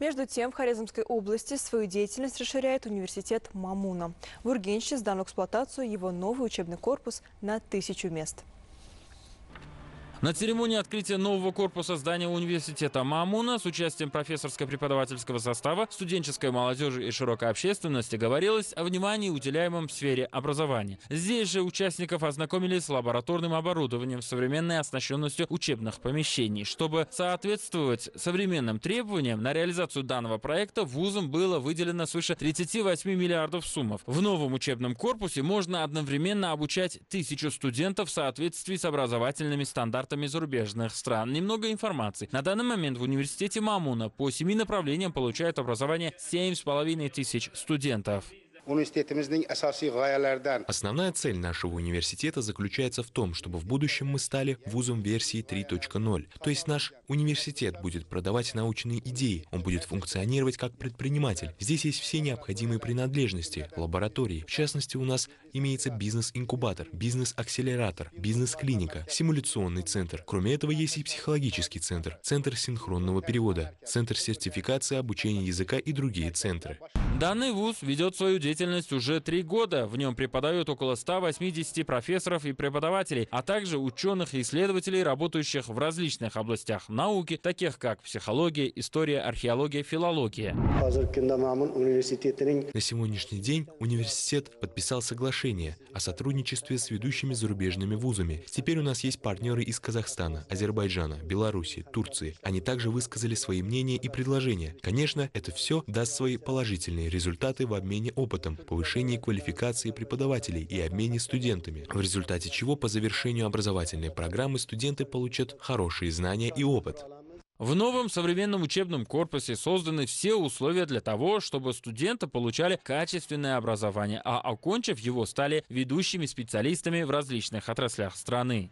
Между тем, в Хорезмской области свою деятельность расширяет университет Мамуна. В Ургенще сдан в эксплуатацию его новый учебный корпус на тысячу мест. На церемонии открытия нового корпуса здания университета Мамуна с участием профессорско-преподавательского состава, студенческой молодежи и широкой общественности говорилось о внимании, уделяемом в сфере образования. Здесь же участников ознакомили с лабораторным оборудованием, современной оснащенностью учебных помещений. Чтобы соответствовать современным требованиям, на реализацию данного проекта вузам было выделено свыше 38 миллиардов суммов. В новом учебном корпусе можно одновременно обучать тысячу студентов в соответствии с образовательными стандартами стандартами зарубежных стран. Немного информации. На данный момент в университете Мамуна по семи направлениям получают образование 7,5 тысяч студентов. Основная цель нашего университета заключается в том, чтобы в будущем мы стали вузом версии 3.0. То есть наш университет будет продавать научные идеи, он будет функционировать как предприниматель. Здесь есть все необходимые принадлежности, лаборатории. В частности, у нас имеется бизнес-инкубатор, бизнес-акселератор, бизнес-клиника, симуляционный центр. Кроме этого, есть и психологический центр, центр синхронного перевода, центр сертификации обучения языка и другие центры. Данный вуз ведет свою деятельность деятельность уже три года. В нем преподают около 180 профессоров и преподавателей, а также ученых и исследователей, работающих в различных областях науки, таких как психология, история, археология, филология. На сегодняшний день университет подписал соглашение о сотрудничестве с ведущими зарубежными вузами. Теперь у нас есть партнеры из Казахстана, Азербайджана, Беларуси, Турции. Они также высказали свои мнения и предложения. Конечно, это все даст свои положительные результаты в обмене опытом проектам, повышении квалификации преподавателей и обмене студентами, в результате чего по завершению образовательной программы студенты получат хорошие знания и опыт. В новом современном учебном корпусе созданы все условия для того, чтобы студенты получали качественное образование, а окончив его, стали ведущими специалистами в различных отраслях страны.